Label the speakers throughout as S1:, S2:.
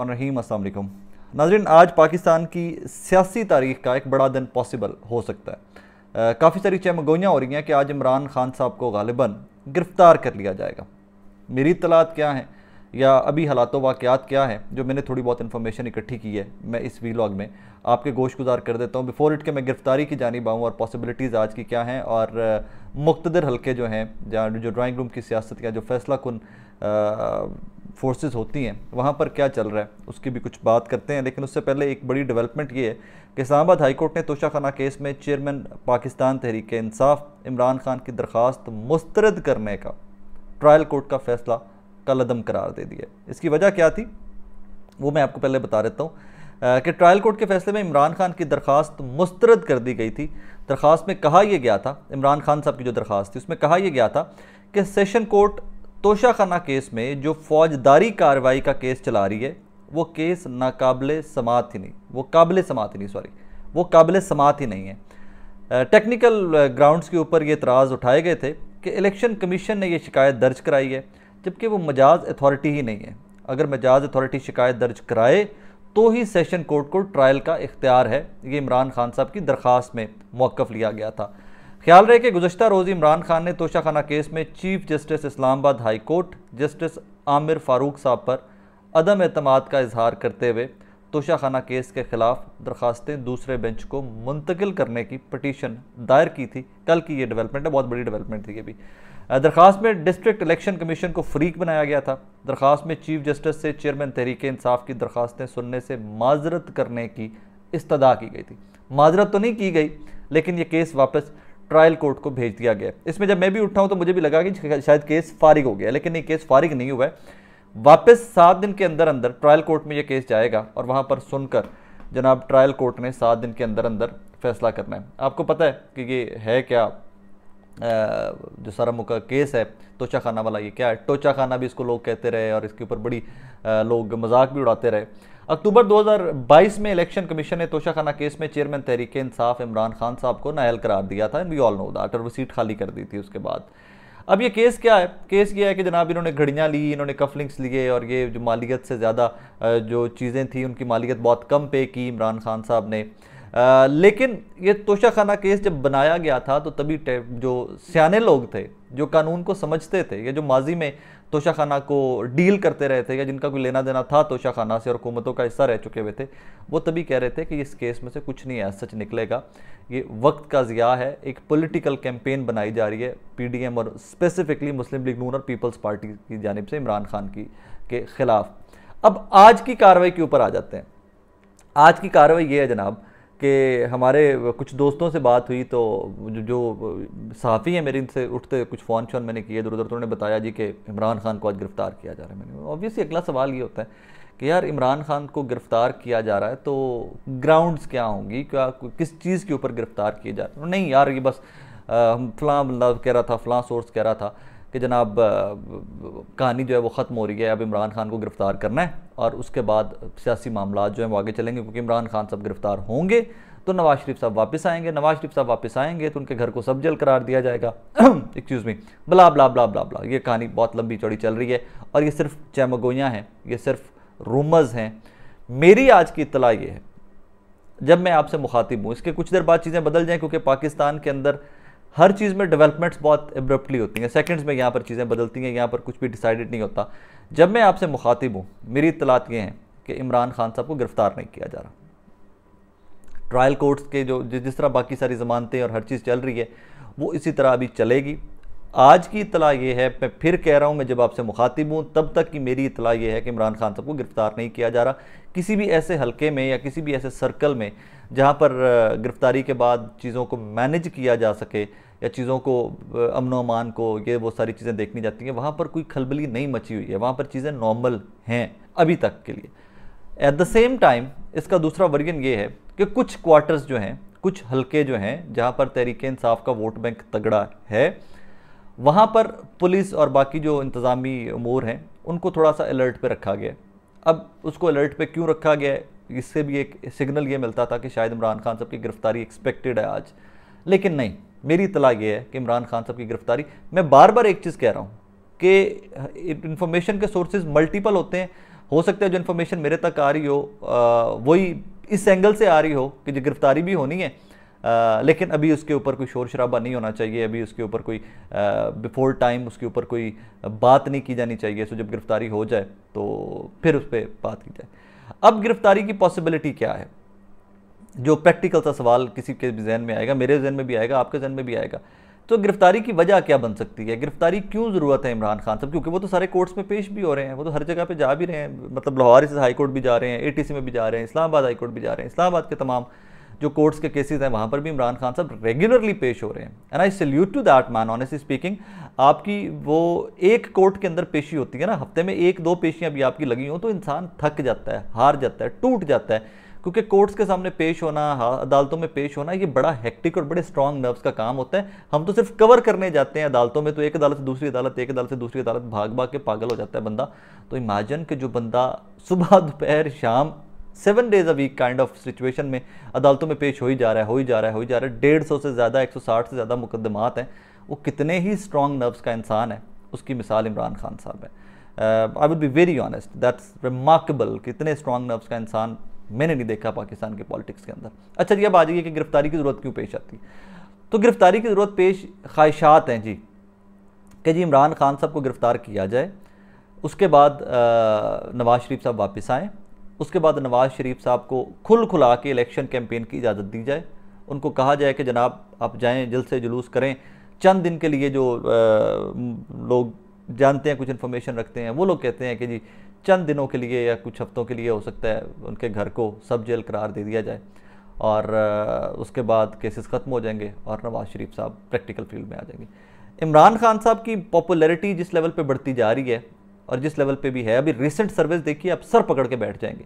S1: रहीम अस्सलाम नाजरीन आज पाकिस्तान की सियासी तारीख का एक बड़ा दिन पॉसिबल हो सकता है काफ़ी सारी चमगोइयाँ हो रही हैं कि आज इमरान खान साहब को गालिबा गिरफ़्तार कर लिया जाएगा मेरी इतलात क्या है या अभी हालात वाक़ात क्या है जो मैंने थोड़ी बहुत इन्फॉर्मेशन इकट्ठी की है मैं इस वीलॉग में आपके गोश गुजार कर देता हूँ बिफोर इट के मैं गिरफ़्तारी की जानी पाऊँ और पॉसिबिलिटीज़ आज की क्या हैं और मुख्तर हल्के जो हैं जहाँ जो ड्राइंग रूम की सियासत या जो फैसला कन फोर्सेस होती हैं वहाँ पर क्या चल रहा है उसकी भी कुछ बात करते हैं लेकिन उससे पहले एक बड़ी डेवलपमेंट ये है कि इस्लामाबाद हाईकोर्ट ने तोशा खाना केस में चेयरमैन पाकिस्तान तहरीक इंसाफ इमरान खान की दरख्वास्त मुस्तरद करने का ट्रायल कोर्ट का फैसला कलदम करार दे दिया इसकी वजह क्या थी वो मैं आपको पहले बता देता हूँ कि ट्रायल कोर्ट के फैसले में इमरान खान की दरख्वास्त मुस्तरद कर दी गई थी दरख्वास्त में कहा यह गया था इमरान खान साहब की जो दरख्वास्त थी उसमें कहा यह गया था कि सेशन कोर्ट तोशाखाना केस में जो फौजदारी कार्रवाई का केस चला रही है वो केस नाकबल समात ही नहीं वो काबिल समात ही नहीं सॉरी वो काबिल समात ही नहीं है टेक्निकल ग्राउंड्स के ऊपर ये इतराज़ उठाए गए थे कि इलेक्शन कमीशन ने ये शिकायत दर्ज कराई है जबकि वो मजाज अथॉरिटी ही नहीं है अगर मजाज अथॉरिटी शिकायत दर्ज कराए तो ही सेशन कोर्ट को ट्रायल का इख्तियार है ये इमरान खान साहब की दरख्वास्त में मौक़ लिया गया था ख्याल रहे कि गुजशत रोज़ इमरान खान ने तोशाखाना केस में chief justice Islamabad high court justice Aamir Farooq साहब पर अदम अतमाद का इजहार करते हुए तोशाखाना केस के खिलाफ दरखास्तें दूसरे बेंच को मुंतकिल करने की पटिशन दायर की थी कल की ये डेवलपमेंट है बहुत बड़ी डेवलपमेंट थी ये भी दरखास्त में डिस्ट्रिक्ट इलेक्शन कमीशन को फ्रीक बनाया गया था दरखास्त में चीफ जस्टिस से चेयरमैन तहरीक इंसाफ की दरखास्तें सुनने से माजरत करने की इस्तः की गई थी माजरत तो नहीं की गई लेकिन ये केस वापस ट्रायल कोर्ट को भेज दिया गया इसमें जब मैं भी उठा हूं तो मुझे भी लगा कि शायद केस फारिग हो गया लेकिन ये केस फारिग नहीं हुआ है वापस सात दिन के अंदर अंदर ट्रायल कोर्ट में ये केस जाएगा और वहाँ पर सुनकर जनाब ट्रायल कोर्ट ने सात दिन के अंदर अंदर फैसला करना है आपको पता है कि ये है क्या जो सारा मुका केस है टोचा खाना वाला ये क्या है टोचा खाना भी इसको लोग कहते रहे और इसके ऊपर बड़ी लोग मजाक भी उड़ाते रहे अक्टूबर 2022 में इलेक्शन कमीशन ने तोशाखाना केस में चेयरमैन तहरीक इंसाफ इमरान खान साहब को नायल करार दिया था and we all know that और वो सीट खाली कर दी थी उसके बाद अब ये केस क्या है केस ये है कि जनाब इन्होंने घड़ियाँ ली इन्होंने कफलिंग्स लिए और ये जो मालियत से ज़्यादा जो चीज़ें थी उनकी मालियत बहुत कम पे की इमरान खान साहब ने आ, लेकिन ये तोशाखाना केस जब बनाया गया था तो तभी जो सियाने लोग थे जो कानून को समझते थे या जो माजी में तोशाखाना को डील करते रहे थे या जिनका कोई लेना देना था तोशाखाना से और हुकूमतों का हिस्सा रह चुके हुए थे वो तभी कह रहे थे कि इस केस में से कुछ नहीं है सच निकलेगा ये वक्त का ज़िया है एक पॉलिटिकल कैंपेन बनाई जा रही है पीडीएम और स्पेसिफिकली मुस्लिम लीग नून और पीपल्स पार्टी की जानब से इमरान खान की के ख़िलाफ़ अब आज की कार्रवाई के ऊपर आ जाते हैं आज की कार्रवाई ये है जनाब कि हमारे कुछ दोस्तों से बात हुई तो जो, जो सहाफ़ी है मेरे इनसे उठते कुछ फ़ोन शोन मैंने किए इधर उधर तो उन्होंने बताया जी कि इमरान खान को आज गिरफ़्तार किया जा रहा है मैंने ऑब्वियसली अगला सवाल ये होता है कि यार इमरान खान को गिरफ़्तार किया जा रहा है तो ग्राउंड्स क्या होंगी क्या किस चीज़ के ऊपर गिरफ़्तार किए जा रहे हैं नहीं यार ये बस फलाँ फलां बंदा कह रहा था फलां सोर्स कह रहा था कि जनाब कहानी जो है वो ख़त्म हो रही है अब इमरान खान को गिरफ़्तार करना है और उसके बाद सियासी मामला जो है वो आगे चलेंगे क्योंकि इमरान खान साहब गिरफ़्तार होंगे तो नवाज शरीफ साहब वापस आएंगे नवाज शरीफ साहब वापस आएंगे तो उनके घर को सब जेल करार दिया जाएगा एक्सक्यूज़ मी बला बला बला बला बला ये कहानी बहुत लंबी चौड़ी चल रही है और ये सिर्फ चैमगोयाँ हैं ये सिर्फ रूमर्स हैं मेरी आज की इतला ये है जब मैं आपसे मुखातिब हूँ इसके कुछ देर बाद चीज़ें बदल जाएँ क्योंकि पाकिस्तान के अंदर हर चीज़ में डेवलपमेंट्स बहुत एब्रप्टली होती हैं सेकंड्स में यहाँ पर चीज़ें बदलती हैं यहाँ पर कुछ भी डिसाइडेड नहीं होता जब मैं आपसे मुखातिब हूँ मेरी इतलात ये हैं कि इमरान खान साहब को गिरफ्तार नहीं किया जा रहा ट्रायल कोर्ट्स के जो जिस तरह बाकी सारी जमानतें और हर चीज़ चल रही है वो इसी तरह अभी चलेगी आज की इतला ये है मैं फिर कह रहा हूँ मैं जब आपसे मुखातिब हूँ तब तक की मेरी इतला ये है कि इमरान खान साहब को गिरफ्तार नहीं किया जा रहा किसी भी ऐसे हलके में या किसी भी ऐसे सर्कल में जहाँ पर गिरफ़्तारी के बाद चीज़ों को मैनेज किया जा सके या चीज़ों को अमन अमान को ये वो सारी चीज़ें देखनी जाती हैं वहाँ पर कोई खलबली नहीं मची हुई है वहाँ पर चीज़ें नॉर्मल हैं अभी तक के लिए एट द सेम टाइम इसका दूसरा वर्जन ये है कि कुछ क्वार्टर्स जो हैं कुछ हल्के जो हैं जहाँ पर तहरीक इंसाफ का वोट बैंक तगड़ा है वहाँ पर पुलिस और बाकी जो इंतज़ामी अमूर हैं उनको थोड़ा सा अलर्ट पर रखा गया अब उसको अलर्ट पर क्यों रखा गया इससे भी एक सिग्नल ये मिलता था कि शायद इमरान खान साहब की गिरफ्तारी एक्सपेक्टेड है आज लेकिन नहीं मेरी इतला ये है कि इमरान खान साहब की गिरफ्तारी मैं बार बार एक चीज़ कह रहा हूँ कि इन्फॉर्मेशन के सोर्सेज मल्टीपल होते हैं हो सकता है जो इन्फॉर्मेशन मेरे तक आ रही हो वही इस एंगल से आ रही हो कि जो गिरफ्तारी भी होनी है आ, लेकिन अभी उसके ऊपर कोई शोर शराबा नहीं होना चाहिए अभी उसके ऊपर कोई बिफोर टाइम उसके ऊपर कोई बात नहीं की जानी चाहिए सो जब गिरफ्तारी हो जाए तो फिर उस पर बात की जाए अब गिरफ्तारी की पॉसिबिलिटी क्या है जो प्रैक्टिकल सा सवाल किसी के जहन में आएगा मेरे जहन में भी आएगा आपके जहन में भी आएगा तो गिरफ्तारी की वजह क्या बन सकती है गिरफ्तारी क्यों ज़रूरत है इमरान खान साहब क्योंकि वो तो सारे कोर्ट्स में पेश भी हो रहे हैं वो तो हर जगह पे जा भी रहे हैं मतलब लाहौर से हाई कोर्ट भी जा रहे हैं एटीसी में भी जा रहे हैं इस्लामाबाद हाई कोर्ट भी जा रहे हैं इस्लामाबाद के तमाम जो कोर्ट्स के केसेस हैं वहाँ पर भी इमरान खान साहब रेगुलरली पेश हो रहे हैं and I salute to that man honestly speaking आपकी वो एक कोर्ट के अंदर पेशी होती है ना हफ्ते में एक दो पेशियाँ भी आपकी लगी हों तो इंसान थक जाता है हार जाता है टूट जाता है क्योंकि कोर्ट्स के सामने पेश होना अदालतों में पेश होना ये बड़ा हेक्टिक और बड़े स्ट्रॉन्ग नर्व्स का काम होता है हम तो सिर्फ कवर करने जाते हैं अदालतों में तो एक अदालत से दूसरी अदालत एक अदालत से दूसरी अदालत भाग भाग के पागल हो जाता है बंदा तो इमेजन के जो बंदा सुबह दोपहर शाम seven days a week kind of situation में अदालतों में पेश हो ही जा रहा है हो ही जा रहा है हो ही जा रहा है डेढ़ सौ से ज़्यादा एक सौ साठ से ज़्यादा मुकदमात हैं वो कितने ही स्ट्रॉन्ग नर्व्स का इंसान है उसकी मिसाल इमरान खान साहब है I would be very honest that's remarkable कितने स्ट्रॉन्ग नर्व्स का इंसान मैंने नहीं देखा पाकिस्तान के पॉलिटिक्स के अंदर अच्छा जी अब आ जाइए कि गिरफ्तारी की ज़रूरत क्यों पेश आती है तो गिरफ्तारी की ज़रूरत पेश ख्वाहिशात हैं जी कि जी इमरान खान साहब को गिरफ़्तार किया जाए उसके बाद uh, नवाज़ शरीफ साहब वापस आएँ उसके बाद नवाज़ शरीफ साहब को खुल खुला के इलेक्शन कैंपेन की इजाज़त दी जाए उनको कहा जाए कि जनाब आप जाएँ जल्द से जुलूस करें चंद दिन के लिए जो आ, लोग जानते हैं कुछ इन्फॉर्मेशन रखते हैं वो लोग कहते हैं कि जी चंद दिनों के लिए या कुछ हफ्तों के लिए हो सकता है उनके घर को सब जेल करार दे दिया जाए और आ, उसके बाद केसेस ख़त्म हो जाएंगे और नवाज़ शरीफ साहब प्रैक्टिकल फील्ड में आ जाएंगे इमरान खान साहब की पॉपुलैरिटी जिस लेवल पे बढ़ती जा रही है और जिस लेवल पे भी है अभी रिसेंट सर्विस देखिए आप सर पकड़ के बैठ जाएंगे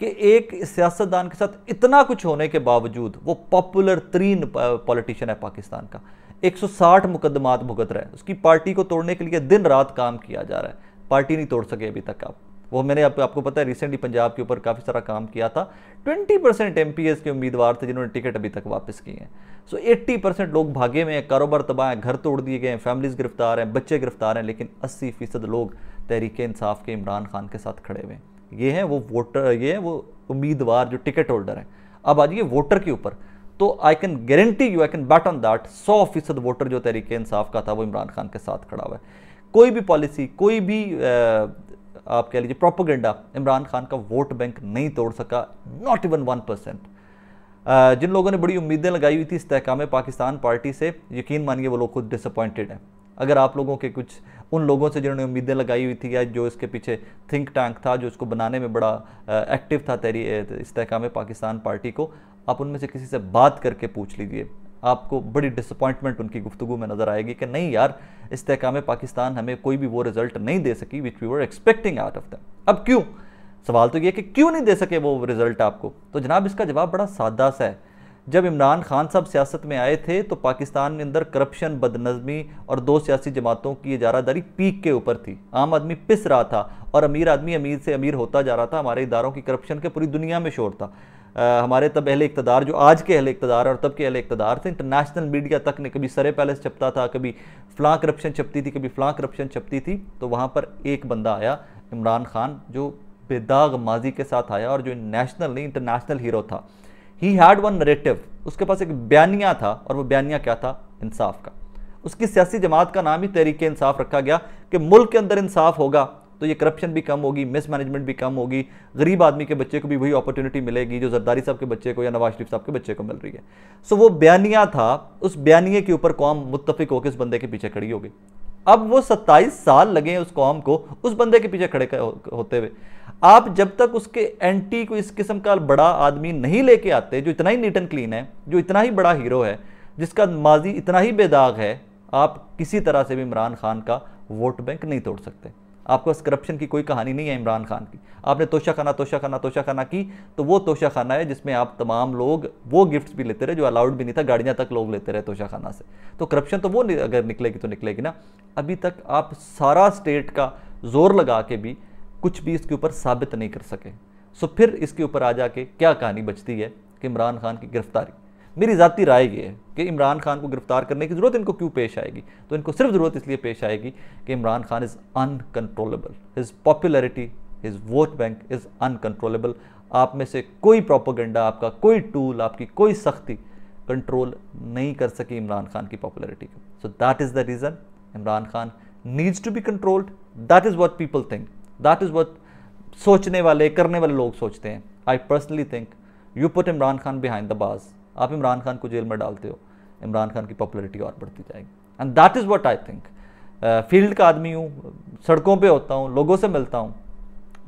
S1: कि एक सियासतदान के साथ इतना कुछ होने के बावजूद वो पॉपुलर तरीन पॉलिटिशियन है पाकिस्तान का 160 मुकदमात भुगत रहा है उसकी पार्टी को तोड़ने के लिए दिन रात काम किया जा रहा है पार्टी नहीं तोड़ सके अभी तक आप वो मैंने आप, आपको पता है रिसेंटली पंजाब के ऊपर काफ़ी सारा काम किया था 20 परसेंट एम के उम्मीदवार थे जिन्होंने टिकट अभी तक वापस किए हैं सो एट्टी परसेंट लोग भागे में हैं कारोबार तबाह हैं घर तोड़ दिए गए हैं फैमिलीज गिरफ्तार हैं बच्चे गिरफ्तार हैं लेकिन अस्सी फीसद लोग तहरीक इंसाफ के इमरान खान के साथ खड़े हुए हैं ये हैं वो वोटर ये हैं वो उम्मीदवार जो टिकट होल्डर हैं अब आ जाइए वोटर के ऊपर तो I can guarantee you I can bet on that सौ फीसद वोटर जो तहरीक इंसाफ का था वो इमरान खान के साथ खड़ा हुआ है कोई भी पॉलिसी कोई भी आप कह लीजिए प्रोपोगेंडा इमरान खान का वोट बैंक नहीं तोड़ सका नॉट इवन वन परसेंट जिन लोगों ने बड़ी उम्मीदें लगाई हुई थी इस्तेकाम पाकिस्तान पार्टी से यकीन मानिए वो लोग खुद डिसअपॉइंटेड हैं अगर आप लोगों के कुछ उन लोगों से जिन्होंने उम्मीदें लगाई हुई थी या जो इसके पीछे थिंक टैंक था जो इसको बनाने में बड़ा एक्टिव था तहरी इसकाम पाकिस्तान पार्टी को आप उनमें से किसी से बात करके पूछ लीजिए आपको बड़ी डिसअपॉइंटमेंट उनकी गुफ्तु में नज़र आएगी कि नहीं यार इसकाम पाकिस्तान हमें कोई भी वो रिजल्ट नहीं दे सकी which we were expecting out of them अब क्यों सवाल तो ये कि क्यों नहीं दे सके वो रिजल्ट आपको तो जनाब इसका जवाब बड़ा सादा सा है जब इमरान खान साहब सियासत में आए थे तो पाकिस्तान में अंदर करप्शन बदनजमी और दो सियासी जमातों की इजारादारी पीक के ऊपर थी आम आदमी पिस रहा था और अमीर आदमी अमीर से अमीर होता जा रहा था हमारे इदारों की करप्शन के पूरी दुनिया में शोर था आ, हमारे तब अहले इकतदार जो आज के अहले इकतदार और तब के अहले इकतदार थे इंटरनेशनल मीडिया तक ने कभी सरे पैलेस छपता था कभी फ़लाँ करप्शन छपती थी कभी फ़लाँ करप्शन छपती थी तो वहाँ पर एक बंदा आया इमरान खान जो बेदाग माजी के साथ आया और जो नेशनल नहीं इंटरनेशनल हीरो था ही हैड वन नरेटिव उसके पास एक बयानिया था और वो बयानिया क्या था इंसाफ का उसकी सियासी जमात का नाम ही तहरीक इंसाफ रखा गया कि मुल्क के अंदर इंसाफ होगा तो ये करप्शन भी कम होगी मिसमैनेजमेंट भी कम होगी गरीब आदमी के बच्चे को भी वही अपॉर्चुनिटी मिलेगी जो जरदारी साहब के बच्चे को या नवाज शरीफ साहब के बच्चे को मिल रही है सो वो बयानिया था उस बयानिए के ऊपर कौम मुतफिक होकर इस बंदे के पीछे खड़ी हो गई अब वो सत्ताईस साल लगे हैं उस कौम को उस बंदे के पीछे खड़े होते हुए आप जब तक उसके एंटी को इस किस्म का बड़ा आदमी नहीं लेके आते जो इतना ही नीट एंड क्लीन है जो इतना ही बड़ा हीरो है जिसका माजी इतना ही बेदाग है आप किसी तरह से भी इमरान खान का वोट बैंक नहीं तोड़ सकते आपको पास करप्शन की कोई कहानी नहीं है इमरान खान की आपने तोशा खाना तोशा खाना तोशा खाना की तो वो तोशा खाना है जिसमें आप तमाम लोग वो गिफ्ट्स भी लेते रहे जो अलाउड भी नहीं था गाड़ियाँ तक लोग लेते रहे तोशा खाना से तो करप्शन तो वो अगर निकलेगी तो निकलेगी ना अभी तक आप सारा स्टेट का जोर लगा के भी कुछ भी इसके ऊपर साबित नहीं कर सके सो फिर इसके ऊपर आ जाके क्या कहानी बचती है कि इमरान खान की गिरफ्तारी मेरी ज़ाती राय यह है कि इमरान खान को गिरफ्तार करने की ज़रूरत इनको क्यों पेश आएगी तो इनको सिर्फ ज़रूरत इसलिए पेश आएगी कि Imran Khan is uncontrollable his popularity his vote bank is uncontrollable आप में से कोई प्रोपोगेंडा आपका कोई टूल आपकी कोई सख्ती कंट्रोल नहीं कर सकी इमरान खान की पॉपुलरिटी को so that is the reason Imran Khan needs to be controlled that is what people think that is what सोचने वाले करने वाले लोग सोचते हैं I personally think you put Imran Khan behind the bars आप इमरान खान को जेल में डालते हो इमरान खान की पॉपुलरिटी और बढ़ती जाएगी and that is what I think field का आदमी हूँ सड़कों पर होता हूँ लोगों से मिलता हूँ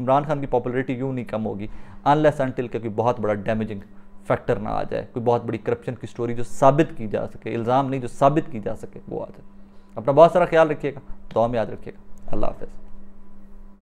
S1: इमरान खान की पॉपुलरिटी यूँ नहीं कम होगी अनलेस अनटिल का कोई बहुत बड़ा डैमेजिंग फैक्टर ना आ जाए कोई बहुत बड़ी करप्शन की स्टोरी जो साबित की जा सके इल्ज़ाम नहीं जो साबित की जा सके वो आ जाए अपना बहुत सारा ख्याल रखिएगा दुआ में याद रखिएगा अल्लाह हाफिज़